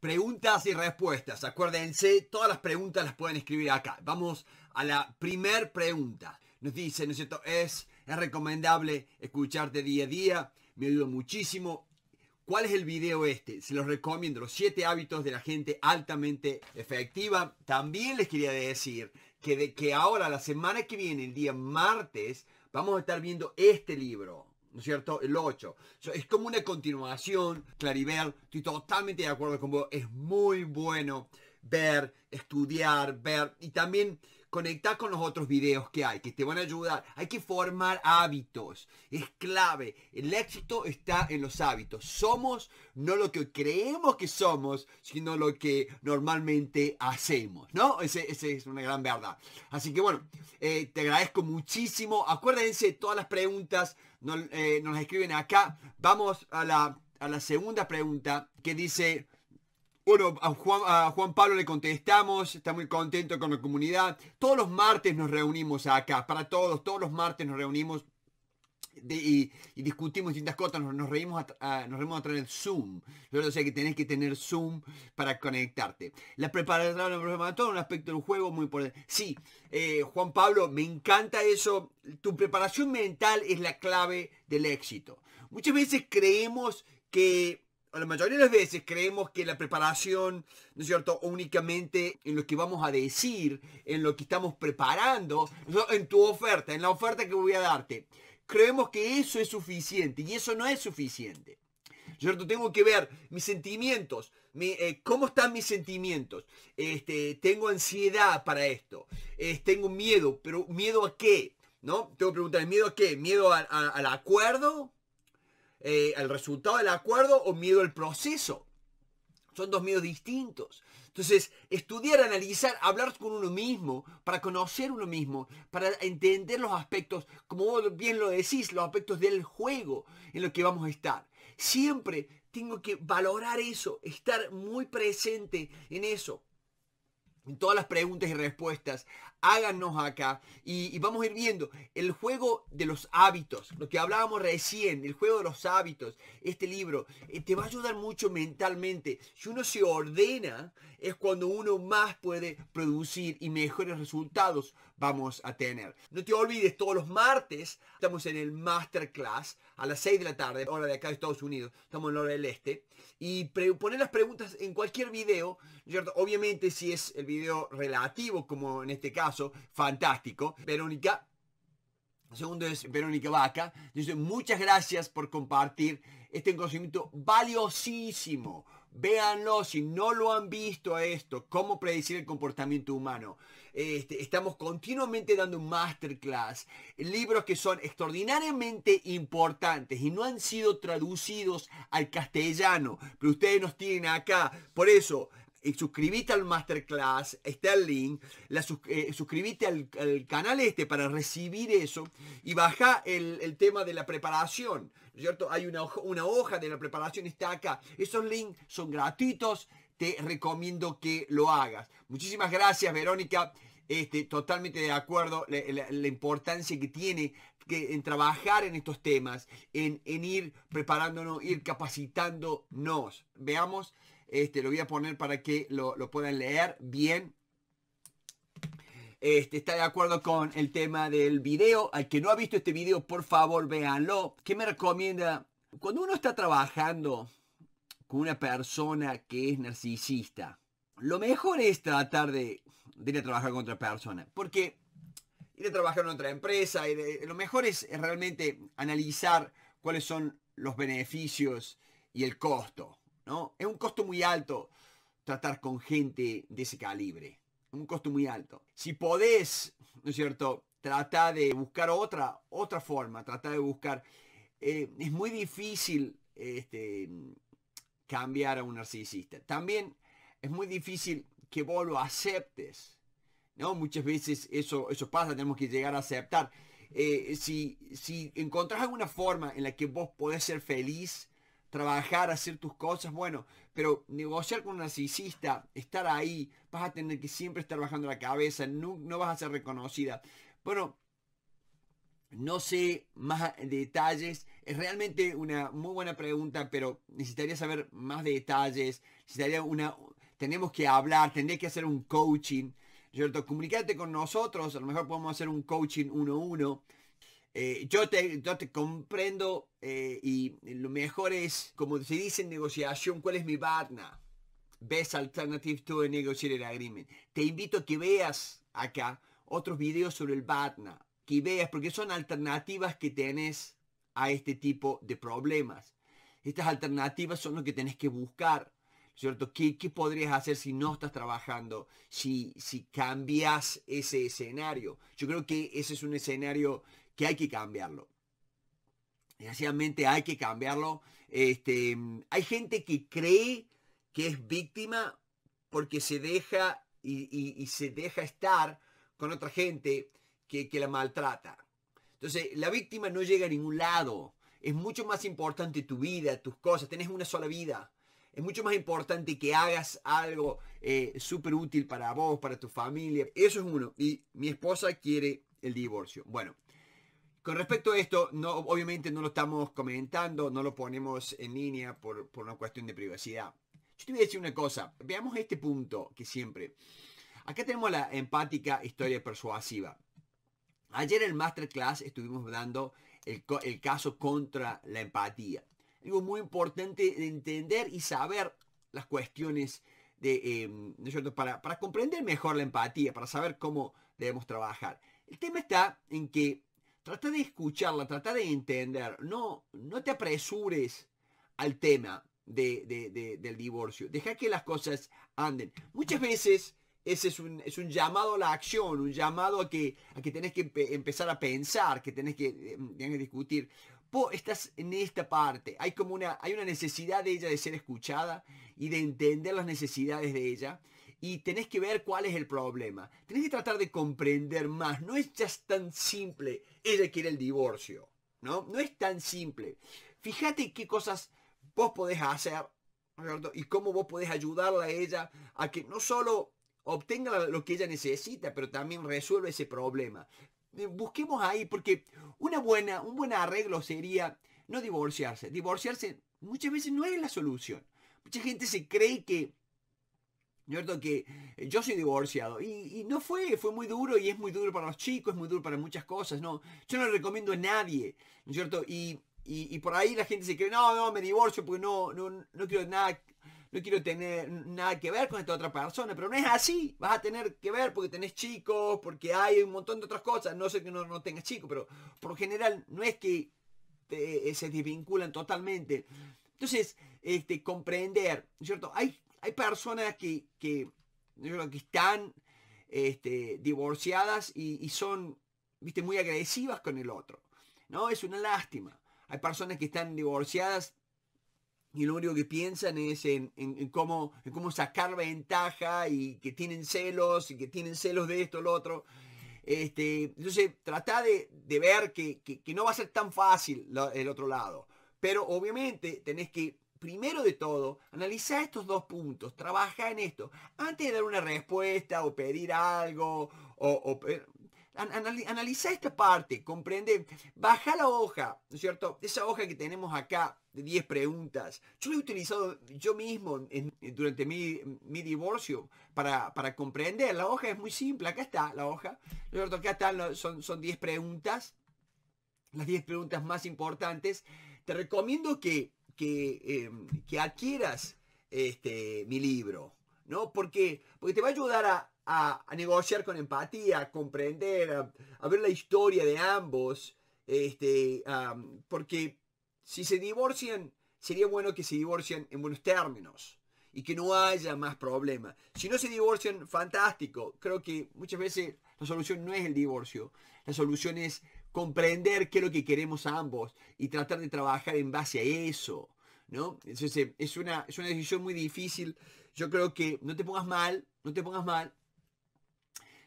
Preguntas y respuestas. Acuérdense, todas las preguntas las pueden escribir acá. Vamos a la primer pregunta. Nos dice, ¿no es cierto? Es, recomendable escucharte día a día. Me ayuda muchísimo. ¿Cuál es el video este? Se los recomiendo, los siete hábitos de la gente altamente efectiva. También les quería decir que de que ahora, la semana que viene, el día martes, vamos a estar viendo este libro. ¿no es cierto? El 8. es como una continuación, Claribel, estoy totalmente de acuerdo con vos, es muy bueno ver, estudiar, ver y también conectar con los otros videos que hay, que te van a ayudar. Hay que formar hábitos, es clave. El éxito está en los hábitos. Somos no lo que creemos que somos, sino lo que normalmente hacemos, ¿no? Esa ese es una gran verdad. Así que bueno, eh, te agradezco muchísimo. Acuérdense todas las preguntas eh, nos, escriben acá. Vamos a la, a la segunda pregunta que dice, bueno, a Juan, a Juan, Pablo le contestamos, está muy contento con la comunidad. Todos los martes nos reunimos acá, para todos, todos los martes nos reunimos y, discutimos distintas cosas, nos, reímos a, nos reímos a través del Zoom. O sé que tenés que tener Zoom para conectarte. La preparación del un aspecto del juego muy importante. Sí, eh, Juan Pablo, me encanta eso. Tu preparación mental es la clave del éxito. Muchas veces creemos que o la mayoría de las veces creemos que la preparación, ¿no es cierto?, únicamente en lo que vamos a decir, en lo que estamos preparando, en tu oferta, en la oferta que voy a darte creemos que eso es suficiente y eso no es suficiente. ¿Cierto? Tengo que ver mis sentimientos, eh, cómo están mis sentimientos. Este, tengo ansiedad para esto. tengo miedo, pero ¿miedo a qué? ¿No? Tengo que preguntar, ¿miedo a qué? ¿Miedo al acuerdo? Eh, ¿Al resultado del acuerdo o miedo al proceso? Son dos miedos distintos. Entonces, estudiar, analizar, hablar con uno mismo, para conocer uno mismo, para entender los aspectos, como vos bien lo decís, los aspectos del juego en lo que vamos a estar. Siempre tengo que valorar eso, estar muy presente en eso en todas las preguntas y respuestas, háganos acá. Y, vamos a ir viendo el juego de los hábitos, lo que hablábamos recién, el juego de los hábitos, este libro, eh, te va a ayudar mucho mentalmente. Si uno se ordena, es cuando uno más puede producir y mejores resultados vamos a tener. No te olvides, todos los martes estamos en el masterclass a las 6 de la tarde, hora de acá de Estados Unidos, estamos en la hora del este, y poner las preguntas en cualquier video, Obviamente si es el video relativo, como en este caso, fantástico. Verónica, segundo es Verónica Vaca, dice muchas gracias por compartir este conocimiento valiosísimo. Véanlo si no lo han visto a esto, cómo predecir el comportamiento humano. Este, estamos continuamente dando un masterclass, libros que son extraordinariamente importantes y no han sido traducidos al castellano, pero ustedes nos tienen acá. Por eso, y eh, suscríbete al masterclass, está el link, la, eh, al, canal este para recibir eso y baja el, tema de la preparación, cierto? Hay una hoja, una hoja de la preparación, está acá. Esos links son gratuitos, te recomiendo que lo hagas. Muchísimas gracias, Verónica. Este, totalmente de acuerdo la, importancia que tiene que, en trabajar en estos temas, en, en ir preparándonos, ir capacitándonos. Veamos este, lo voy a poner para que lo, puedan leer bien. Este, está de acuerdo con el tema del video. Al que no ha visto este video, por favor, véanlo. ¿Qué me recomienda? Cuando uno está trabajando con una persona que es narcisista, lo mejor es tratar de, ir a trabajar con otra persona. Porque ir a trabajar en otra empresa, lo mejor es realmente analizar cuáles son los beneficios y el costo. Es un costo muy alto tratar con gente de ese calibre. Un costo muy alto. Si podés, ¿no es cierto? tratar de buscar otra, otra forma, trata de buscar... Eh, es muy difícil este, cambiar a un narcisista. También es muy difícil que vos lo aceptes. ¿no? Muchas veces eso, eso pasa, tenemos que llegar a aceptar. Eh, si, si encontrás alguna forma en la que vos podés ser feliz, trabajar, hacer tus cosas, bueno, pero negociar con un narcisista, estar ahí, vas a tener que siempre estar bajando la cabeza, no, vas a ser reconocida. Bueno, no sé más detalles. Es realmente una muy buena pregunta, pero necesitaría saber más detalles. Necesitaría una. Tenemos que hablar, tendría que hacer un coaching. ¿Cierto? Comunicate con nosotros. A lo mejor podemos hacer un coaching uno a uno. Eh, yo, te, te comprendo eh, y lo mejor es, como se dice en negociación, ¿cuál es mi BATNA? Best Alternative to negociar el Agreement. Te invito a que veas acá otros videos sobre el BATNA, que veas, porque son alternativas que tenés a este tipo de problemas. Estas alternativas son lo que tenés que buscar, ¿cierto? ¿Qué, podrías hacer si no estás trabajando, si, si cambias ese escenario? Yo creo que ese es un escenario que hay que cambiarlo. Desgraciadamente hay que cambiarlo. Este, hay gente que cree que es víctima porque se deja y, se deja estar con otra gente que, la maltrata. Entonces, la víctima no llega a ningún lado. Es mucho más importante tu vida, tus cosas. Tenés una sola vida. Es mucho más importante que hagas algo eh, súper útil para vos, para tu familia. Eso es uno. Y mi esposa quiere el divorcio. Bueno, con respecto a esto, obviamente no lo estamos comentando, no lo ponemos en línea por, una cuestión de privacidad. Yo te voy a decir una cosa, veamos este punto que siempre. Acá tenemos la empática historia persuasiva. Ayer en el masterclass estuvimos dando el, caso contra la empatía. Algo muy importante entender y saber las cuestiones de, em, para comprender mejor la empatía, para saber cómo debemos trabajar. El tema está en que Trata de escucharla, trata de entender. No, no te apresures al tema del divorcio. Deja que las cosas anden. Muchas veces ese es un, llamado a la acción, un llamado a que, a que tenés que empezar a pensar, que tenés que, eh, discutir. estás en esta parte. Hay como una, hay una necesidad de ella de ser escuchada y de entender las necesidades de ella y tenés que ver cuál es el problema. Tenés que tratar de comprender más. No es ya tan simple, ella quiere el divorcio. ¿no? no es tan simple. Fíjate qué cosas vos podés hacer y cómo vos podés ayudarla a ella a que no solo obtenga lo que ella necesita, pero también resuelva ese problema. Eh, busquemos ahí, porque una buena, un buen arreglo sería no divorciarse. Divorciarse muchas veces no es la solución. Mucha gente se cree que ¿cierto? Que eh, yo soy divorciado. Y, no fue, fue muy duro y es muy duro para los chicos, es muy duro para muchas cosas, ¿no? Yo no lo recomiendo a nadie, cierto? Y, por ahí la gente se cree, no, no, me divorcio porque no, no, quiero nada. No quiero tener nada que ver con esta otra persona, pero no es así. Vas a tener que ver porque tenés chicos, porque hay un montón de otras cosas. No sé que no, tengas chicos, pero por general no es que eh, se desvinculan totalmente. Entonces, este, comprender, ¿cierto? Hay hay personas que, que, que están este, divorciadas y, son ¿viste? muy agresivas con el otro. No, es una lástima. Hay personas que están divorciadas y lo único que piensan es en, cómo, en cómo sacar ventaja y que tienen celos y que tienen celos de esto, lo otro. Este, entonces, trata de, ver que, no va a ser tan fácil el otro lado. Pero obviamente tenés que primero de todo, analiza estos dos puntos, trabaja en esto. Antes de dar una respuesta o pedir algo, o, analiza esta parte, comprende, baja la hoja, ¿no es cierto? Esa hoja que tenemos acá de 10 preguntas, yo la he utilizado yo mismo durante mi, divorcio para, para, comprender. La hoja es muy simple, acá está la hoja, ¿no es cierto? Acá están, son, son 10 preguntas, las 10 preguntas más importantes. Te recomiendo que Em, que, adquieras este, mi libro, ¿no? Porque, porque te va a ayudar a, negociar con empatía, a comprender, a, ver la historia de ambos, este, porque si se divorcian, sería bueno que se divorcien en buenos términos y que no haya más problemas. Si no se divorcian, fantástico. Creo que muchas veces la solución no es el divorcio, la solución es comprender qué es lo que queremos ambos y tratar de trabajar en base a eso. ¿No? Eh, es una, decisión muy difícil. Yo creo que no te pongas mal, no te pongas mal.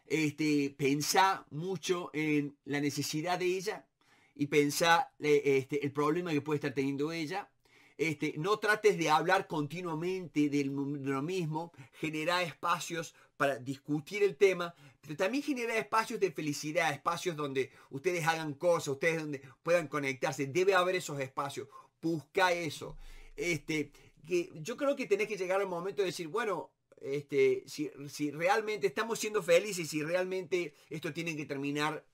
Este, pensá mucho en la necesidad de ella y pensá eh, este, el problema que puede estar teniendo ella. Este, no trates de hablar continuamente de lo mismo, Genera espacios para discutir el tema, pero también genera espacios de felicidad, espacios donde ustedes hagan cosas, ustedes donde puedan conectarse. Debe haber esos espacios. Busca eso. Este, que yo creo que tenés que llegar al momento de decir, bueno, este, si, realmente estamos siendo felices, si realmente esto tiene que terminar,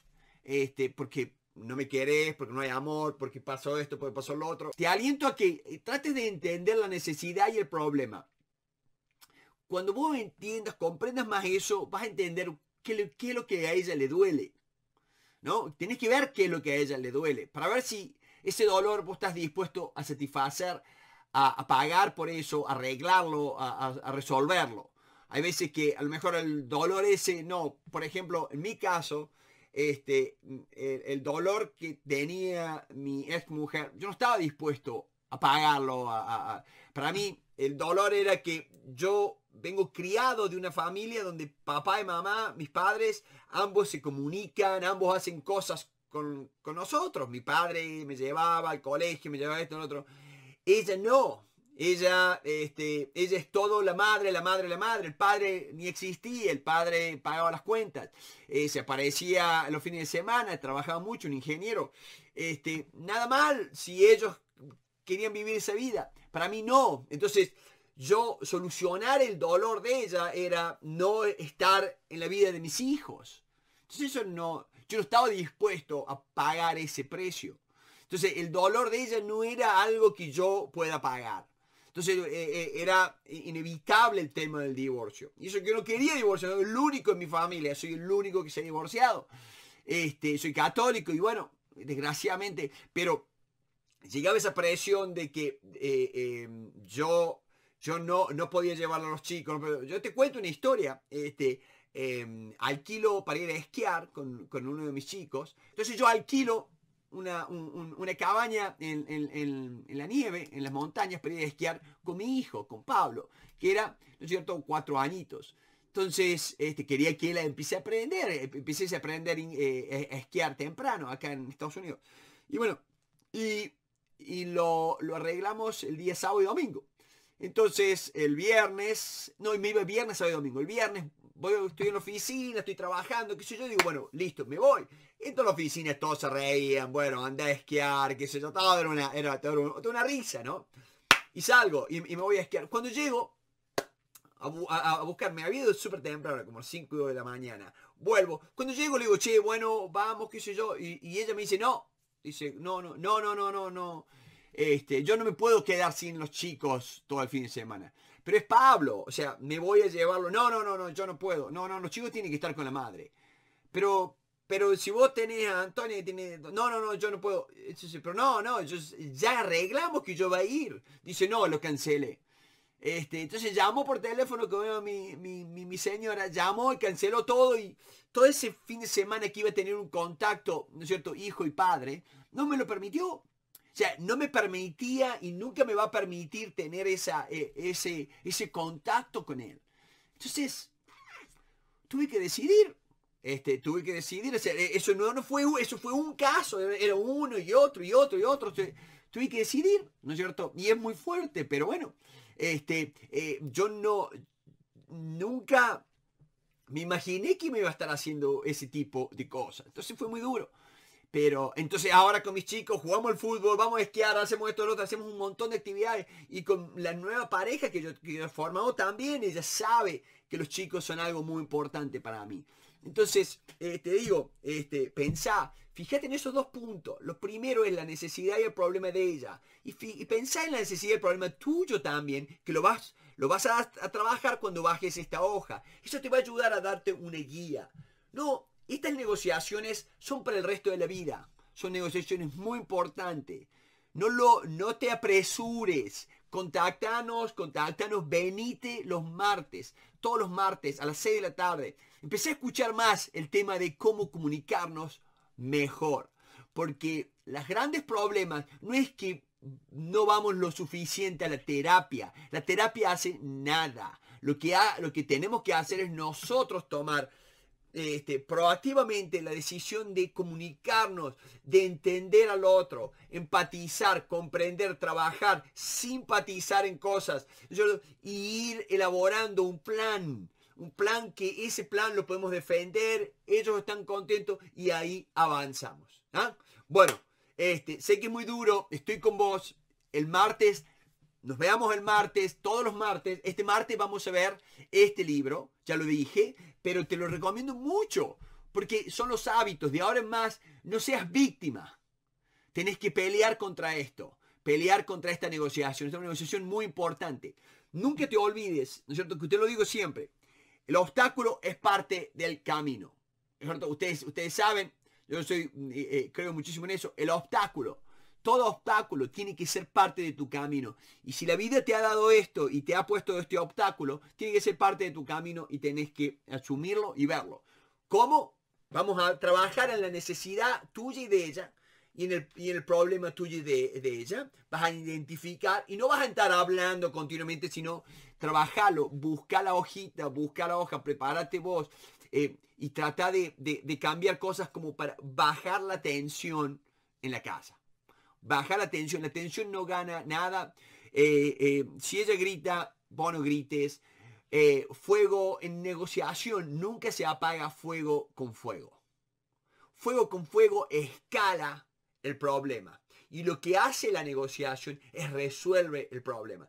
este, porque no me querés, porque no hay amor, porque pasó esto, porque pasó lo otro. Te aliento a que eh, trates de entender la necesidad y el problema. Cuando vos entiendas, comprendas más eso, vas a entender qué, es lo que a ella le duele. ¿No? Tienes que ver qué es lo que a ella le duele para ver si ese dolor vos estás dispuesto a satisfacer, a, pagar por eso, a arreglarlo, a, resolverlo. Hay veces que a lo mejor el dolor ese, no, por ejemplo, en mi caso, este, el, dolor que tenía mi ex mujer, yo no estaba dispuesto a pagarlo. Para mí, el dolor era que yo vengo criado de una familia donde papá y mamá, mis padres, ambos se comunican, ambos hacen cosas con, nosotros. Mi padre me llevaba al colegio, me llevaba esto, lo otro. Ella no. Ella, este, ella es todo la madre, la madre, la madre. El padre ni existía, el padre pagaba las cuentas. Eh, se aparecía los fines de semana, trabajaba mucho, un ingeniero. Este, nada mal si ellos querían vivir esa vida. Para mí no. Entonces, yo solucionar el dolor de ella era no estar en la vida de mis hijos. Entonces eso no, yo no estaba dispuesto a pagar ese precio. Entonces el dolor de ella no era algo que yo pueda pagar. Entonces eh, eh, era inevitable el tema del divorcio. Y eso que yo no quería divorciar, soy el único en mi familia, soy el único que se ha divorciado. Este, soy católico y bueno, desgraciadamente, pero llegaba esa presión de que eh, em, yo, yo no, no podía llevar a los chicos. yo te cuento una historia. Este, em, alquilo para ir a esquiar con, uno de mis chicos. Entonces yo alquilo una, cabaña en, la nieve, en las montañas, para ir a esquiar con mi hijo, con Pablo, que era, ¿no es cierto?, cuatro añitos. Entonces, este, quería que él empiece a aprender, eh, empiece a aprender eh, a esquiar temprano acá en Estados Unidos. Y bueno, y y lo, arreglamos el día sábado y domingo. Entonces, el viernes, no, me iba viernes, sábado y domingo. El viernes voy, estoy en la oficina, estoy trabajando, qué sé yo, digo, bueno, listo, me voy. todas la oficina todos se reían, bueno, anda a esquiar, qué sé yo, todo era una, era, una, risa, ¿no? Y salgo y, me voy a esquiar. Cuando llego a, a, a buscarme, había ido súper temprano, como 5 de la mañana. Vuelvo. Cuando llego le digo, che, bueno, vamos, qué sé yo. Y, y ella me dice, no. Dice, no, no, no, no, no, no, no. Este, yo no me puedo quedar sin los chicos todo el fin de semana. Pero es Pablo, o sea, me voy a llevarlo. No, no, no, no, yo no puedo. No, no, los chicos tienen que estar con la madre. Pero, pero si vos tenés a Antonio tiene... No, no, no, yo no puedo. Pero no, no, yo, ya arreglamos que yo va a ir. Dice, no, lo cancelé. Este, entonces llamo por teléfono, que veo mi, mi, señora, llamo y canceló todo y todo ese fin de semana que iba a tener un contacto, ¿no es cierto?, hijo y padre, no me lo permitió. O sea, no me permitía y nunca me va a permitir tener esa, eh, ese, ese contacto con él. Entonces, tuve que decidir. Este, tuve que decidir, eh, eso no, no fue, eso fue un caso, era uno y otro y otro y otro. Tuve, que decidir, ¿no es cierto? Y es muy fuerte, pero bueno, este, eh, yo no, nunca me imaginé que me iba a estar haciendo ese tipo de cosas. Entonces fue muy duro. Pero entonces ahora con mis chicos jugamos al fútbol, vamos a esquiar, hacemos esto, lo otro, hacemos un montón de actividades. Y con la nueva pareja que yo, he formado también, ella sabe que los chicos son algo muy importante para mí. Entonces, eh, te digo, este, pensá, fíjate en esos dos puntos. Lo primero es la necesidad y el problema de ella. Y, pensá en la necesidad y el problema tuyo también, que lo vas, lo vas a, a trabajar cuando bajes esta hoja. Eso te va a ayudar a darte una guía. No, estas negociaciones son para el resto de la vida. Son negociaciones muy importantes. No, lo, no te apresures. Contactanos, contactanos, venite los martes, todos los martes a las 6 de la tarde. Empecé a escuchar más el tema de cómo comunicarnos mejor. Porque los grandes problemas no es que no vamos lo suficiente a la terapia. La terapia hace nada. Lo que, lo que tenemos que hacer es nosotros tomar este, proactivamente la decisión de comunicarnos, de entender al otro, empatizar, comprender, trabajar, simpatizar en cosas y ir elaborando un plan. Un plan que ese plan lo podemos defender, ellos están contentos y ahí avanzamos. ¿ah? Bueno, este, sé que es muy duro, estoy con vos. El martes nos veamos el martes, todos los martes. Este martes vamos a ver este libro, ya lo dije pero te lo recomiendo mucho, porque son los hábitos. De ahora en más, no seas víctima. Tenés que pelear contra esto, pelear contra esta negociación. es una negociación muy importante. Nunca te olvides, ¿no es cierto? Que usted lo digo siempre. El obstáculo es parte del camino. es cierto? Ustedes, ustedes saben, yo soy, eh, eh, creo muchísimo en eso. El obstáculo todo obstáculo tiene que ser parte de tu camino. Y si la vida te ha dado esto y te ha puesto este obstáculo, tiene que ser parte de tu camino y tenés que asumirlo y verlo. ¿Cómo? Vamos a trabajar en la necesidad tuya y de ella y en el, problema tuyo y de, ella. Vas a identificar y no vas a estar hablando continuamente, sino trabajarlo, busca la hojita, busca la hoja, prepárate vos eh, y trata de cambiar cosas como para bajar la tensión en la casa baja la tensión, la tensión no gana nada. Eh, eh, si ella grita, Bueno grites. Eh, fuego en negociación, nunca se apaga fuego con fuego. Fuego con fuego escala el problema. Y lo que hace la negociación es resuelve el problema.